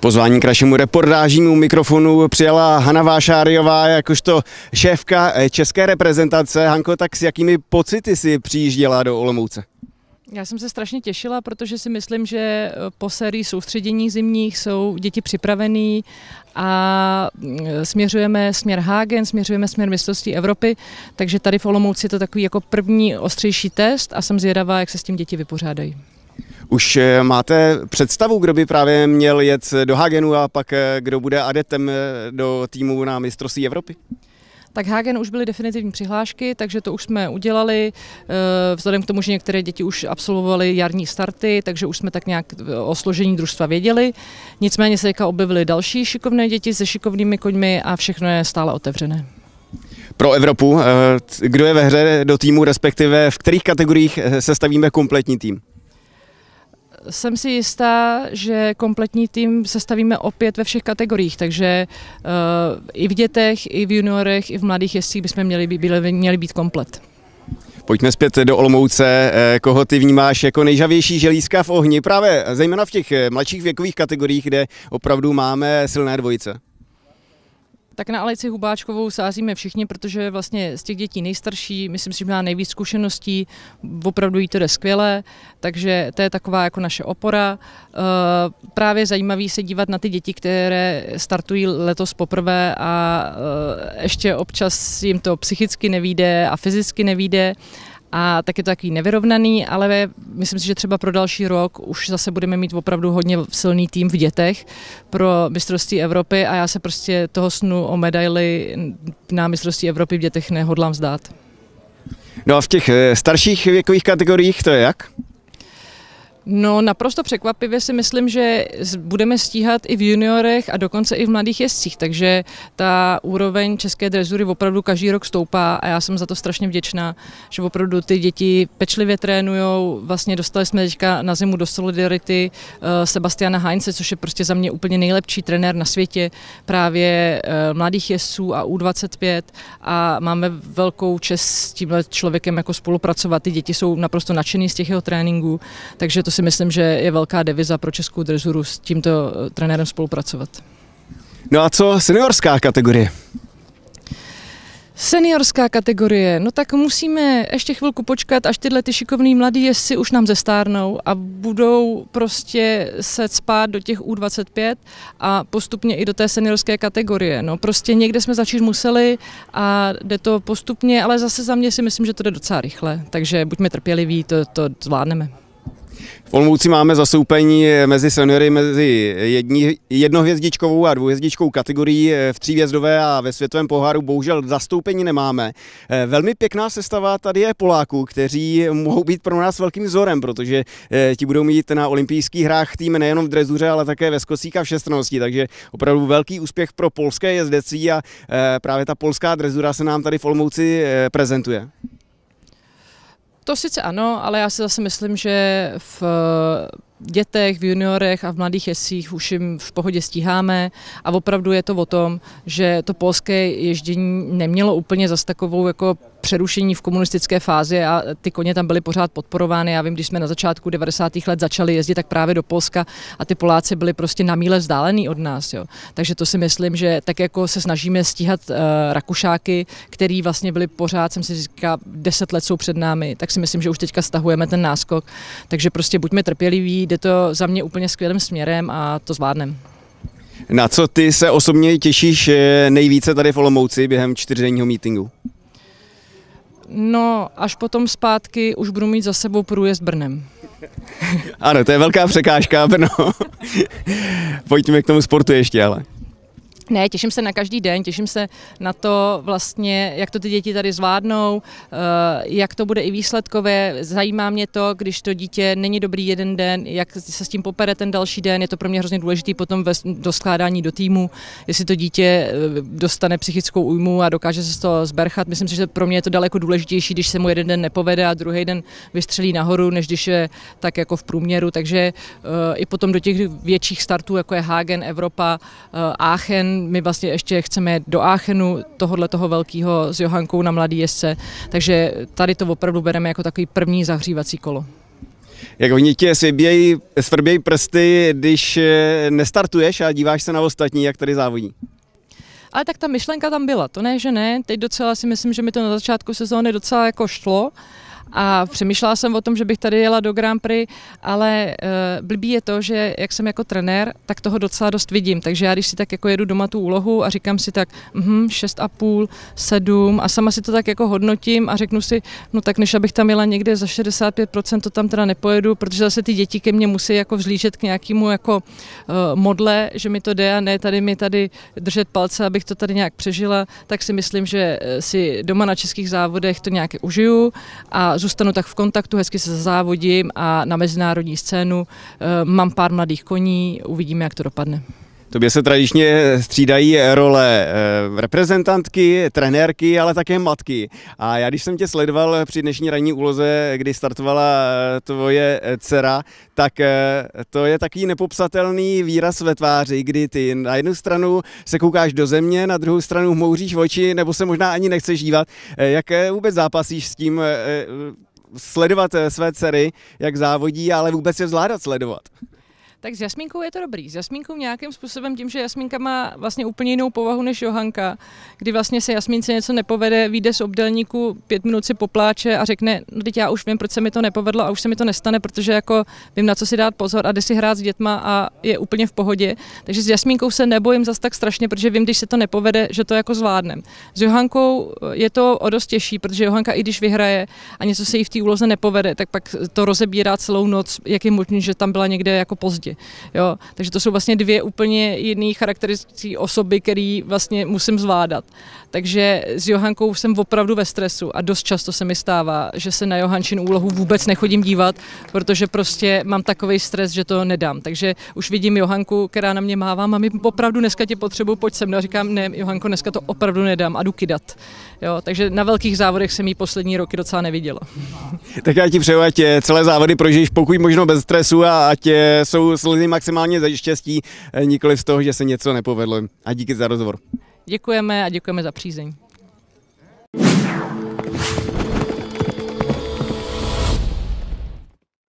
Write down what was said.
Pozvání k našemu reportážnímu mikrofonu přijala Hana Vášáriová jakožto šéfka eh, české reprezentace. Hanko, tak s jakými pocity si přijížděla do Olomouce? Já jsem se strašně těšila, protože si myslím, že eh, po sérii soustředění zimních jsou děti připravený a eh, směřujeme směr Hagen, směřujeme směr mistrovství Evropy, takže tady v Olomouci je to takový jako první ostřejší test a jsem zvědavá, jak se s tím děti vypořádají. Už eh, máte představu, kdo by právě měl jet do Hagenu a pak eh, kdo bude adetem eh, do týmu na mistrovství Evropy? Tak Hagen už byly definitivní přihlášky, takže to už jsme udělali. Vzhledem k tomu, že některé děti už absolvovaly jarní starty, takže už jsme tak nějak o složení družstva věděli. Nicméně se teďka objevily další šikovné děti se šikovnými koňmi a všechno je stále otevřené. Pro Evropu, kdo je ve hře do týmu, respektive v kterých kategoriích sestavíme kompletní tým? jsem si jistá, že kompletní tým sestavíme opět ve všech kategoriích, takže uh, i v dětech, i v juniorech, i v mladých jezdcích bychom měli být, byli, měli být komplet. Pojďme zpět do Olmouce, eh, koho ty vnímáš jako nejžavější želízka v ohni, právě eh, zejména v těch mladších věkových kategoriích, kde opravdu máme silné dvojice. Tak na Alici Hubáčkovou sázíme všichni, protože vlastně z těch dětí nejstarší, myslím si, že má nejvíc zkušeností, opravdu jí to jde skvěle, takže to je taková jako naše opora. Eh, právě zajímavý se dívat na ty děti, které startují letos poprvé a eh, ještě občas jim to psychicky nevíde a fyzicky nevíde a tak je to takový nevyrovnaný, ale myslím si, že třeba pro další rok už zase budeme mít opravdu hodně silný tým v dětech pro mistrovství Evropy a já se prostě toho snu o medaily na mistrovství Evropy v dětech nehodlám vzdát. No a v těch eh, starších věkových kategoriích to je jak? No naprosto překvapivě si myslím, že budeme stíhat i v juniorech a dokonce i v mladých jezdcích, takže ta úroveň české drezury opravdu každý rok stoupá a já jsem za to strašně vděčná, že opravdu ty děti pečlivě trénujou, vlastně dostali jsme teďka na zimu do Solidarity eh, Sebastiana Heinze, což je prostě za mě úplně nejlepší trenér na světě právě eh, mladých jezdců a U25 a máme velkou čest s tímhle člověkem jako spolupracovat, ty děti jsou naprosto nadšený z těch jeho tréninků, takže to si si myslím, že je velká deviza pro českou drezuru s tímto eh, trenérem spolupracovat. No a co seniorská kategorie? Seniorská kategorie, no tak musíme ještě chvilku počkat, až tyhle ty šikovný mladí jezdci už nám zestárnou a budou prostě se spát do těch U25 a postupně i do té seniorské kategorie. No prostě někde jsme začít museli a jde to postupně, ale zase za mě si myslím, že to jde docela rychle, takže buďme trpěliví, to, to zvládneme. V Olmouci máme zastoupení eh, mezi seniory mezi jedni, jednohvězdičkovou a dvouhvězdičkou kategorií eh, v třívězdové a ve světovém poháru bohužel zastoupení nemáme. Eh, velmi pěkná sestava tady je Poláků, kteří mohou být pro nás velkým vzorem, protože ti budou mít na olympijských hrách tým nejenom v drezuře, ale také ve Skosích a v šestnosti, takže opravdu velký úspěch pro polské jezdecí a právě ta polská drezura se nám tady v Olmouci prezentuje. To sice ano, ale já si zase myslím, že v eh, dětech, v juniorech a v mladých jezdcích už jim v pohodě stíháme a opravdu je to o tom, že to polské ježdění nemělo úplně zas takovou jako přerušení v komunistické fázi a ty koně tam byly pořád podporovány. Já vím, když jsme na začátku 90. let začali jezdit tak právě do Polska a ty Poláci byli prostě na míle vzdálený od nás. Jo. Takže to si myslím, že tak jako se snažíme stíhat uh, Rakušáky, který vlastně byli pořád, jsem si říkal, 10 let jsou před námi, tak si myslím, že už teďka stahujeme ten náskok. Takže prostě buďme trpěliví, jde to za mě úplně skvělým směrem a to zvládneme. Na co ty se osobně těšíš eh, nejvíce tady v Olomouci během čtyřdenního mítingu? No, až potom zpátky už budu mít za sebou průjezd Brnem. Ano, to je velká překážka, Brno. Pojďme k tomu sportu ještě, ale. Ne, těším se na každý den, těším se na to vlastně, jak to ty děti tady zvládnou, eh, jak to bude i výsledkové. Zajímá mě to, když to dítě není dobrý jeden den, jak se s tím popere ten další den. Je to pro mě hrozně důležitý potom ve doskládání do týmu, jestli to dítě eh, dostane psychickou újmu a dokáže se z toho zberchat. Myslím si, že pro mě je to daleko důležitější, když se mu jeden den nepovede a druhý den vystřelí nahoru, než když je tak jako v průměru. Takže eh, i potom do těch větších startů, jako je Hagen, Evropa, Aachen, my vlastně ještě chceme do Aachenu, tohohle toho velkého s Johankou na mladý jezdce, takže tady to opravdu bereme jako takový první zahřívací kolo. Jak oni tě svrbějí, svrbějí prsty, když eh, nestartuješ a díváš se na ostatní, jak tady závodí? Ale tak ta myšlenka tam byla, to ne, že ne. Teď docela si myslím, že mi to na začátku sezóny docela jako šlo, a přemýšlela jsem o tom, že bych tady jela do Grand Prix, ale uh, blbý je to, že jak jsem jako trenér, tak toho docela dost vidím, takže já když si tak jako jedu doma tu úlohu a říkám si tak mhm, půl, sedm, a sama si to tak jako hodnotím a řeknu si, no tak než abych tam jela někde za 65%, to tam teda nepojedu, protože zase ty děti ke mně musí jako vzlížet k nějakému jako uh, modle, že mi to jde a ne tady mi tady držet palce, abych to tady nějak přežila, tak si myslím, že eh, si doma na českých závodech to nějak užiju a zůstanu tak v kontaktu, hezky se závodím a na mezinárodní scénu eh, mám pár mladých koní, uvidíme, jak to dopadne. Tobě se tradičně střídají role eh, reprezentantky, trenérky, ale také matky. A já když jsem tě sledoval při dnešní ranní úloze, kdy startovala eh, tvoje eh, dcera, tak to je takový nepopsatelný výraz ve tváři, kdy ty na jednu stranu se koukáš do země, na druhou stranu mouříš oči, nebo se možná ani nechceš dívat. Jak vůbec zápasíš s tím sledovat své dcery, jak závodí, ale vůbec je zvládat sledovat? Tak s Jasmínkou je to dobrý. S Jasmínkou nějakým způsobem tím, že Jasmínka má vlastně úplně jinou povahu než Johanka, kdy vlastně se Jasmínce něco nepovede, vyjde z obdelníku, pět minut si popláče a řekne, no teď já už vím, proč se mi to nepovedlo a už se mi to nestane, protože jako vím, na co si dát pozor a jde si hrát s dětma a je úplně v pohodě. Takže s Jasmínkou se nebojím zas tak strašně, protože vím, když se to nepovede, že to jako zvládnem. S Johankou eh, je to o dost těžší, protože Johanka i když vyhraje a něco se jí v té úloze nepovede, tak pak to rozebírá celou noc, jak je možné, že tam byla někde jako pozdě prostě. Jo? Takže to jsou vlastně dvě úplně jiné charakteristické osoby, které vlastně musím zvládat. Takže s Johankou jsem opravdu ve stresu a dost často se mi stává, že se na Johančin úlohu vůbec nechodím dívat, protože prostě mám takový stres, že to nedám. Takže už vidím Johanku, která na mě mává, mami, opravdu dneska tě potřebuju, pojď sem. No a říkám, ne, Johanko, dneska to opravdu nedám a jdu kydat. Jo, takže na velkých závodech jsem jí poslední roky docela neviděla. Tak já ti přeju, ať celé závody prožiješ pokud možno bez stresu a ať eh, jsou slzy maximálně za štěstí, eh, nikoli z toho, že se něco nepovedlo. A díky za rozhovor. Děkujeme a děkujeme za přízeň.